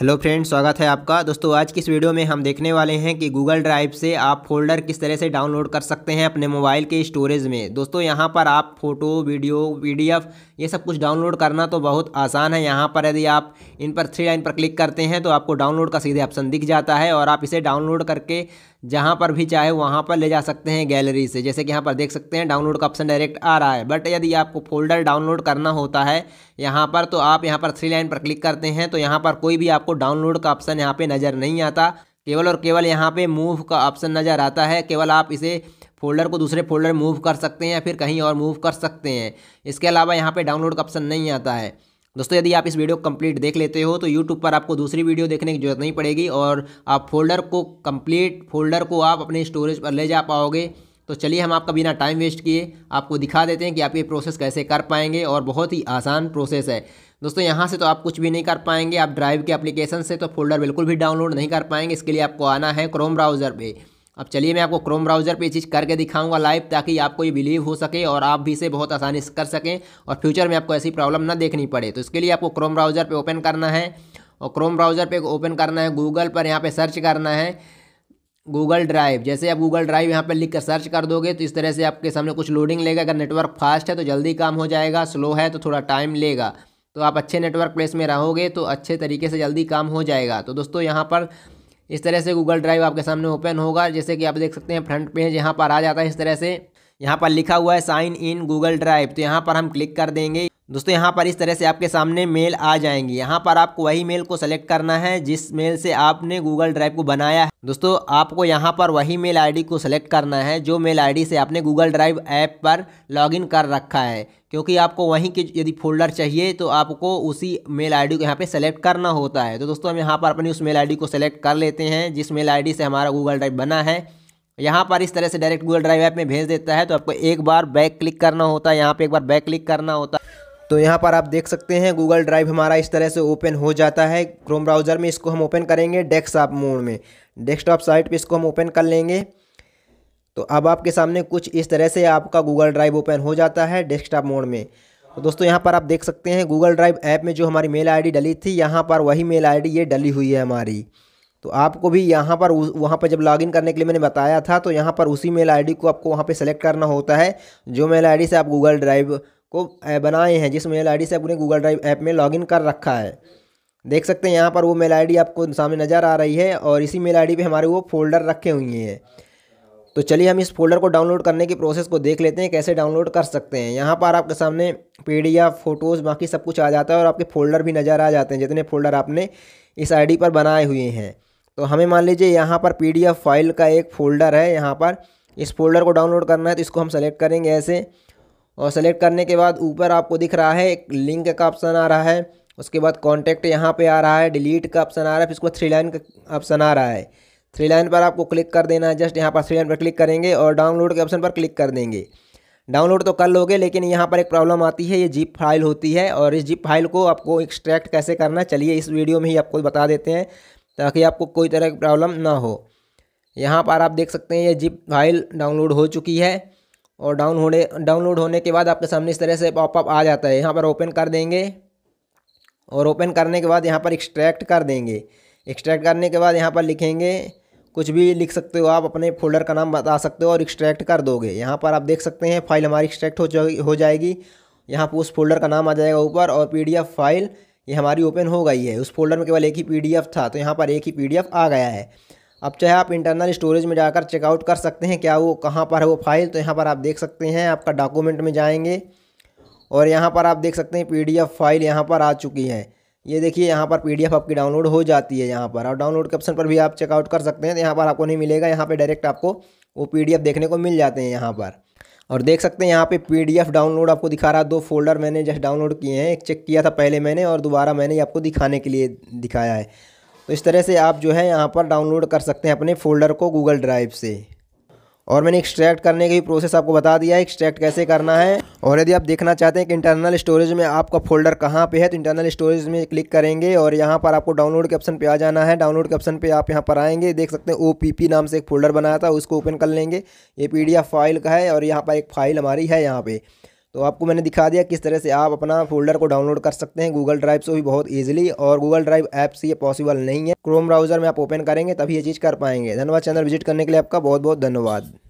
hello friends स्वागत है आपका दोस्तों आज की इस वीडियो में हम देखने वाले हैं कि गूगल ड्राइव से आप फोल्डर किस तरह से डाउनलोड कर सकते हैं अपने मोबाइल के स्टोरेज में दोस्तों यहां पर आप फोटो वीडियो पीडीएफ ये सब कुछ डाउनलोड करना तो बहुत आसान है यहां पर यदि आप इन पर थ्री लाइन पर क्लिक करते हैं तो आपको डाउनलोड का सीधे ऑप्शन दिख जाता है और आप इसे डाउनलोड करके जहाँ पर भी चाहे वहाँ पर ले जा सकते हैं गैलरी से जैसे कि यहाँ पर देख सकते हैं डाउनलोड का ऑप्शन डायरेक्ट आ रहा है बट यदि आपको फोल्डर डाउनलोड करना होता है यहाँ पर तो आप यहाँ पर थ्री लाइन पर क्लिक करते हैं तो यहाँ पर कोई भी आपको डाउनलोड का ऑप्शन यहाँ पर नज़र नहीं आता केवल और केवल यहाँ पर मूव का ऑप्शन नज़र आता है केवल आप इसे फोल्डर को दूसरे फोल्डर मूव कर सकते हैं या फिर कहीं और मूव कर सकते हैं इसके अलावा यहाँ पर डाउनलोड का ऑप्शन नहीं आता है दोस्तों यदि आप इस वीडियो को कंप्लीट देख लेते हो तो यूट्यूब पर आपको दूसरी वीडियो देखने की जरूरत नहीं पड़ेगी और आप फोल्डर को कंप्लीट फोल्डर को आप अपने स्टोरेज पर ले जा पाओगे तो चलिए हम आपका बिना टाइम वेस्ट किए आपको दिखा देते हैं कि आप ये प्रोसेस कैसे कर पाएंगे और बहुत ही आसान प्रोसेस है दोस्तों यहाँ से तो आप कुछ भी नहीं कर पाएंगे आप ड्राइव के एप्लीकेशन से तो फोल्डर बिल्कुल भी डाउनलोड नहीं कर पाएंगे इसके लिए आपको आना है क्रोम ब्राउज़र पर अब चलिए मैं आपको क्रोम ब्राउज़र पे चीज़ करके दिखाऊंगा लाइव ताकि आपको ये बिलीव हो सके और आप भी इसे बहुत आसानी से कर सकें और फ्यूचर में आपको ऐसी प्रॉब्लम ना देखनी पड़े तो इसके लिए आपको क्रोम ब्राउज़र पे ओपन करना है और क्रोम ब्राउज़र पे ओपन करना है गूगल पर यहाँ पर सर्च करना है गूगल ड्राइव जैसे आप गूगल ड्राइव यहाँ पर लिख कर सर्च कर दोगे तो इस तरह से आपके सामने कुछ लोडिंग लेगा अगर नेटवर्क फास्ट है तो जल्दी काम हो जाएगा स्लो है तो थोड़ा टाइम लेगा तो आप अच्छे नेटवर्क प्लेस में रहोगे तो अच्छे तरीके से जल्दी काम हो जाएगा तो दोस्तों यहाँ पर इस तरह से गूगल ड्राइव आपके सामने ओपन होगा जैसे कि आप देख सकते हैं फ्रंट पेज यहाँ पर आ जाता है इस तरह से यहाँ पर लिखा हुआ है साइन इन गूगल ड्राइव तो यहाँ पर हम क्लिक कर देंगे दोस्तों यहाँ पर इस तरह से आपके सामने मेल आ जाएंगी यहाँ पर आपको वही मेल को सेलेक्ट करना है जिस मेल से आपने गूगल ड्राइव को बनाया है दोस्तों आपको यहाँ पर वही मेल आईडी को सेलेक्ट करना है जो मेल आईडी से आपने गूगल ड्राइव ऐप पर लॉगिन कर रखा है क्योंकि आपको वहीं के यदि फोल्डर चाहिए तो आपको उसी मेल आईडी को यहाँ पे सेलेक्ट करना होता है तो दोस्तों हम यहाँ पर अपनी उस मेल आईडी को सेलेक्ट कर लेते हैं जिस मेल आईडी से हमारा गूगल ड्राइव बना है यहाँ पर इस तरह से डायरेक्ट गूगल ड्राइव ऐप में भेज देता है तो आपको एक बार बैक क्लिक करना होता है यहाँ पर एक बार बैक क्लिक करना होता है तो यहाँ पर आप देख सकते हैं गूगल ड्राइव हमारा इस तरह से ओपन हो जाता है क्रोम ब्राउज़र में इसको हम ओपन करेंगे डेस्कटॉप मोड में डेस्कटॉप साइट पे इसको हम ओपन कर लेंगे तो अब आपके सामने कुछ इस तरह से आपका गूगल ड्राइव ओपन हो जाता है डेस्कटॉप मोड में तो दोस्तों यहाँ पर आप देख सकते हैं गूगल ड्राइव ऐप में जो हमारी मेल आईडी डली थी यहाँ पर वही मेल आईडी ये डली हुई है हमारी तो आपको भी यहाँ पर वहाँ पर जब लॉगिन करने के लिए मैंने बताया था तो यहाँ पर उसी मेल आईडी को आपको वहाँ पे सेलेक्ट करना होता है जो मेल आईडी से आप गूगल ड्राइव को बनाए हैं जिस मेल आईडी से आपने गूगल ड्राइव ऐप में लॉगिन कर रखा है देख सकते हैं यहाँ पर वो मेल आईडी आपको सामने नज़र आ रही है और इसी मेल आईडी पे हमारे वो फोल्डर रखे हुए हैं तो चलिए हम इस फोल्डर को डाउनलोड करने की प्रोसेस को देख लेते हैं कैसे डाउनलोड कर सकते हैं यहाँ पर आपके सामने एफ़ फोटोज़ बाकी सब कुछ आ जाता है और आपके फोल्डर भी नज़र आ जाते हैं जितने फोल्डर आपने इस डी पर बनाए हुए हैं तो हमें मान लीजिए यहाँ पर एफ़ फाइल का एक फ़ोल्डर है यहाँ पर इस फोल्डर को डाउनलोड करना है तो इसको हम सेलेक्ट करेंगे ऐसे और सेलेक्ट करने के बाद ऊपर आपको दिख रहा है एक लिंक का ऑप्शन आ रहा है उसके बाद कॉन्टैक्ट यहाँ पे आ रहा है डिलीट का ऑप्शन आ रहा है फिर उसके थ्री लाइन का ऑप्शन आ रहा है थ्री लाइन पर आपको क्लिक कर देना है जस्ट यहाँ पर थ्री लाइन पर क्लिक करेंगे और डाउनलोड के ऑप्शन पर क्लिक कर देंगे डाउनलोड तो कर लोगे लेकिन यहाँ पर एक प्रॉब्लम आती है ये जीप फाइल होती है और इस जीप फाइल को आपको एक्सट्रैक्ट कैसे करना चलिए इस वीडियो में ही आपको बता देते हैं ताकि आपको कोई तरह की प्रॉब्लम ना हो यहाँ पर आप देख सकते हैं ये जीप फाइल डाउनलोड हो चुकी है और डाउन होने डाउनलोड होने के बाद आपके सामने इस तरह से पॉपअप आ जाता है यहाँ पर ओपन कर देंगे और ओपन करने के बाद यहाँ पर एक्सट्रैक्ट कर देंगे एक्सट्रैक्ट करने के बाद यहाँ पर लिखेंगे कुछ भी लिख सकते हो आप अपने फोल्डर का नाम बता सकते हो और एक्सट्रैक्ट कर दोगे यहाँ पर आप देख सकते हैं फाइल हमारी एक्सट्रैक्ट हो जा हो जाएगी यहाँ पर उस फोल्डर का नाम आ जाएगा ऊपर और एफ़ फाइल ये हमारी ओपन हो गई है उस फोल्डर में केवल एक ही एफ था तो यहाँ पर एक ही एफ आ गया है अब चाहे आप इंटरनल स्टोरेज में जाकर चेकआउट कर सकते हैं क्या वो कहाँ पर है वो फाइल तो यहाँ पर आप देख सकते हैं आपका डॉक्यूमेंट में जाएंगे और यहाँ पर आप देख सकते हैं पीडीएफ फाइल यहाँ पर आ चुकी है ये देखिए यहाँ पर पीडीएफ आपकी डाउनलोड हो जाती है यहाँ पर और डाउनलोड के ऑप्शन पर भी आप चेकआउट कर सकते हैं तो यहाँ पर आपको नहीं मिलेगा यहाँ पर डायरेक्ट आपको वो पी देखने को मिल जाते हैं यहाँ पर और देख सकते हैं यहाँ पे पी डाउनलोड आपको दिखा रहा है दो फोल्डर मैंने जस्ट डाउनलोड किए हैं एक चेक किया था पहले मैंने और दोबारा मैंने आपको दिखाने के लिए दिखाया है तो इस तरह से आप जो है यहाँ पर डाउनलोड कर सकते हैं अपने फ़ोल्डर को गूगल ड्राइव से और मैंने एक्सट्रैक्ट करने का भी प्रोसेस आपको बता दिया है एक्सट्रैक्ट कैसे करना है और यदि आप देखना चाहते हैं कि इंटरनल स्टोरेज में आपका फोल्डर कहाँ पे है तो इंटरनल स्टोरेज में क्लिक करेंगे और यहाँ पर आपको डाउनलोड के ऑप्शन पे आ जाना है डाउनलोड के ऑप्शन पे आप यहाँ पर आएंगे देख सकते हैं ओ नाम से एक फोल्डर बनाया था उसको ओपन कर लेंगे ये पी फाइल का है और यहाँ पर एक फाइल हमारी है यहाँ पर तो आपको मैंने दिखा दिया किस तरह से आप अपना फोल्डर को डाउनलोड कर सकते हैं गूगल ड्राइव से भी बहुत ईजिली और गूगल ड्राइव ऐप से ये पॉसिबल नहीं है क्रोम ब्राउजर में आप ओपन करेंगे तभी ये चीज़ कर पाएंगे धन्यवाद चैनल विजिट करने के लिए आपका बहुत बहुत धन्यवाद